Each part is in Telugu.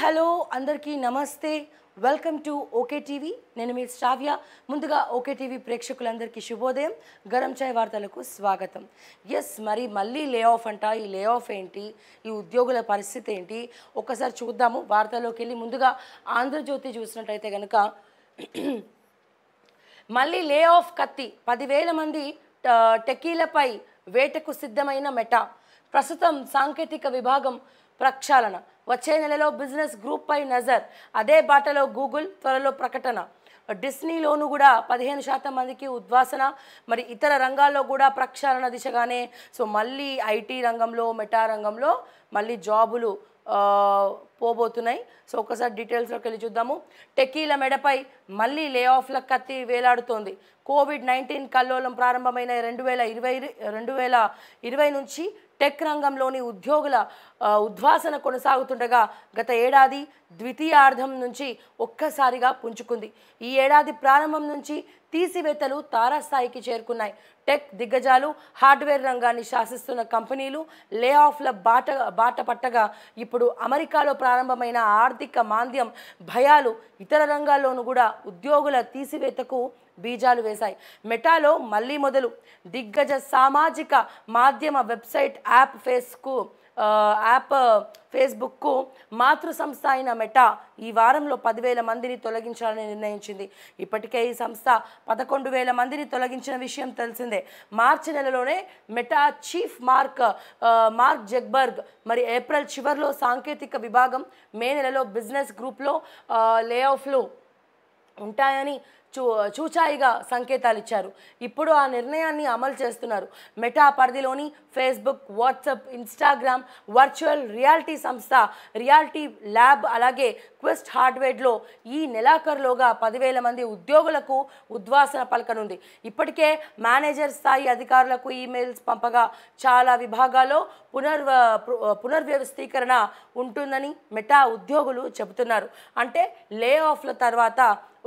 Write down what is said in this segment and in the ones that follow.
హలో అందరికీ నమస్తే వెల్కమ్ టు ఓకే టీవీ నేను మీ శ్రావ్య ముందుగా ఓకే టీవీ ప్రేక్షకులందరికీ శుభోదయం గరం చాయ్ వార్తలకు స్వాగతం ఎస్ మరి మళ్ళీ లే ఆఫ్ అంట ఈ లే ఆఫ్ ఏంటి ఈ ఉద్యోగుల పరిస్థితి ఏంటి ఒకసారి చూద్దాము వార్తల్లోకి వెళ్ళి ముందుగా ఆంధ్రజ్యోతి చూసినట్టయితే కనుక మళ్ళీ లే ఆఫ్ కత్తి పదివేల మంది టెకీలపై వేటకు సిద్ధమైన మెట ప్రస్తుతం సాంకేతిక విభాగం ప్రక్షాళన వచ్చే నెలలో బిజినెస్ గ్రూప్ పై నజర్ అదే బాటలో గూగుల్ త్వరలో ప్రకటన డిస్నీలోను కూడా పదిహేను శాతం మందికి ఉద్వాసన మరి ఇతర రంగాల్లో కూడా ప్రక్షాళన దిశగానే సో మళ్ళీ ఐటీ రంగంలో మెటా రంగంలో మళ్ళీ జాబులు పోబోతున్నాయి సో ఒకసారి డీటెయిల్స్లోకి వెళ్ళి చూద్దాము టెకీల మెడపై మళ్ళీ లే ఆఫ్ల కత్తి వేలాడుతోంది కోవిడ్ నైన్టీన్ కల్లోలం ప్రారంభమైన రెండు వేల ఇరవై రెండు వేల ఇరవై నుంచి టెక్ రంగంలోని ఉద్యోగుల ఉద్వాసన కొనసాగుతుండగా గత ఏడాది ద్వితీయార్థం నుంచి ఒక్కసారిగా పుంజుకుంది ఈ ఏడాది ప్రారంభం నుంచి తీసివేతలు తారాస్థాయికి చేరుకున్నాయి టెక్ దిగ్గజాలు హార్డ్వేర్ రంగాన్ని శాసిస్తున్న కంపెనీలు లే ఆఫ్ల బాట బాట పట్టగా ఇప్పుడు అమెరికాలో ప్రారంభమైన ఆర్థిక మాంద్యం భయాలు ఇతర రంగాల్లోనూ కూడా ఉద్యోగుల తీసివేతకు బీజాలు వేశాయి మెటాలో మళ్ళీ మొదలు దిగ్గజ సామాజిక మాధ్యమ వెబ్సైట్ యాప్ ఫేస్కు యాప్ ఫేస్బుక్కు మాతృ సంస్థ అయిన మెటా ఈ వారంలో పదివేల మందిని తొలగించాలని నిర్ణయించింది ఇప్పటికే ఈ సంస్థ పదకొండు వేల మందిని తొలగించిన విషయం తెలిసిందే మార్చి నెలలోనే Meta chief Mark Mark Zuckerberg మరి ఏప్రిల్ చివరిలో సాంకేతిక విభాగం మే నెలలో బిజినెస్ గ్రూప్లో లే ఆఫ్లు ఉంటాయని చూ చూచాయిగా సంకేతాలు ఇచ్చారు ఇప్పుడు ఆ నిర్ణయాన్ని అమలు చేస్తున్నారు మెటా పరిధిలోని Facebook WhatsApp Instagram virtual reality సంస్థ రియాలిటీ ల్యాబ్ అలాగే క్వెస్ట్ హార్డ్వేర్లో ఈ నెలాఖరులోగా పదివేల మంది ఉద్యోగులకు ఉద్వాసన పలకనుంది ఇప్పటికే మేనేజర్ స్థాయి అధికారులకు ఈమెయిల్స్ పంపగా చాలా విభాగాల్లో పునర్వ పునర్వ్యవస్థీకరణ ఉంటుందని మెటా ఉద్యోగులు చెబుతున్నారు అంటే లే ఆఫ్ల తర్వాత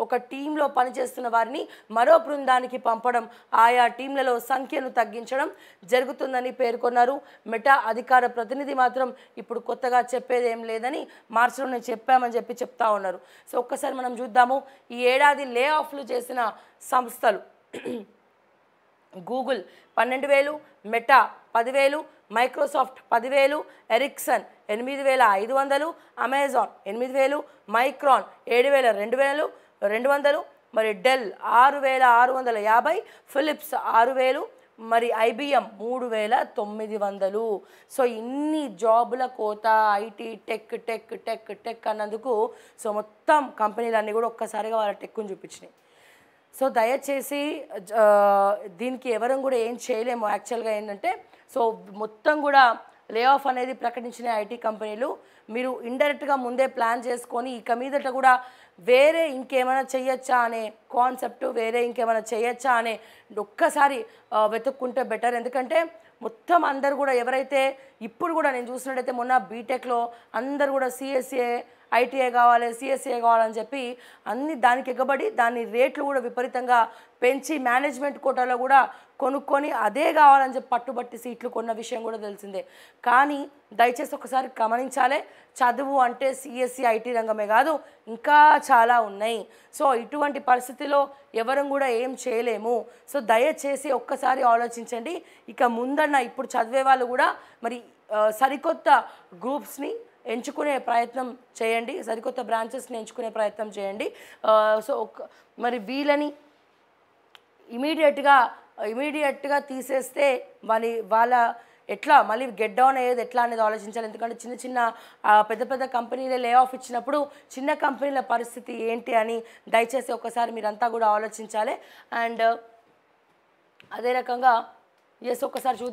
ఒక టీంలో పని పనిచేస్తున్న వారిని మరో బృందానికి పంపడం ఆయా టీంలలో సంఖ్యను తగ్గించడం జరుగుతుందని పేర్కొన్నారు మెటా అధికార ప్రతినిధి మాత్రం ఇప్పుడు కొత్తగా చెప్పేది ఏం లేదని నేను చెప్పామని చెప్పి చెప్తా ఉన్నారు సో ఒక్కసారి మనం చూద్దాము ఈ ఏడాది లే ఆఫ్లు చేసిన సంస్థలు గూగుల్ పన్నెండు వేలు మెటా పదివేలు మైక్రోసాఫ్ట్ పదివేలు ఎరిక్సన్ ఎనిమిది వేల ఐదు వందలు అమెజాన్ ఎనిమిది వేలు మైక్రాన్ ఏడు వేల రెండు వేలు రెండు వందలు మరి డెల్ ఆరు వేల ఆరు వందల యాభై ఫిలిప్స్ ఆరు వేలు మరి ఐబిఎం మూడు వేల తొమ్మిది వందలు సో ఇన్ని జాబుల కోత IT tech tech tech tech అన్నందుకు సో మొత్తం కంపెనీలన్నీ కూడా ఒక్కసారిగా వాళ్ళ టెక్ను చూపించినాయి సో దయచేసి దీనికి ఎవరం కూడా ఏం చేయలేము యాక్చువల్గా ఏంటంటే సో మొత్తం కూడా లే ఆఫ్ అనేది ప్రకటించిన ఐటీ కంపెనీలు మీరు ఇండైరెక్ట్గా ముందే ప్లాన్ చేసుకొని ఇక మీదట కూడా వేరే ఇంకేమైనా చేయొచ్చా అనే కాన్సెప్ట్ వేరే ఇంకేమైనా చేయొచ్చా అనే ఒక్కసారి వెతుక్కుంటే బెటర్ ఎందుకంటే మొత్తం అందరు కూడా ఎవరైతే ఇప్పుడు కూడా నేను చూసినట్టయితే మొన్న బీటెక్లో అందరు కూడా సిఎస్ఏ ఐటీఐ కావాలి సిఎస్ఏ కావాలని చెప్పి అన్ని దానికి ఎగబడి దాని రేట్లు కూడా విపరీతంగా పెంచి మేనేజ్మెంట్ కోటాలో కూడా కొనుక్కొని అదే కావాలని చెప్పి పట్టుబట్టి సీట్లు కొన్న విషయం కూడా తెలిసిందే కానీ దయచేసి ఒకసారి గమనించాలే చదువు అంటే సిఎస్సి ఐటీ రంగమే కాదు ఇంకా చాలా ఉన్నాయి సో ఇటువంటి పరిస్థితిలో ఎవరం కూడా ఏం చేయలేము సో దయచేసి ఒక్కసారి ఆలోచించండి ఇక ముందన్న ఇప్పుడు చదివే వాళ్ళు కూడా మరి సరికొత్త గ్రూప్స్ని ఎంచుకునే ప్రయత్నం చేయండి సరికొత్త బ్రాంచెస్ని ఎంచుకునే ప్రయత్నం చేయండి సో మరి వీళ్ళని ఇమీడియట్గా ఇమీడియట్గా తీసేస్తే మరి వాళ్ళ ఎట్లా మళ్ళీ గెట్ డౌన్ అయ్యేది ఎట్లా అనేది ఆలోచించాలి ఎందుకంటే చిన్న చిన్న పెద్ద పెద్ద కంపెనీలే లే ఆఫ్ ఇచ్చినప్పుడు చిన్న కంపెనీల పరిస్థితి ఏంటి అని దయచేసి ఒకసారి మీరంతా కూడా ఆలోచించాలి అండ్ అదే రకంగా ఎస్ ఒకసారి చూద్దాం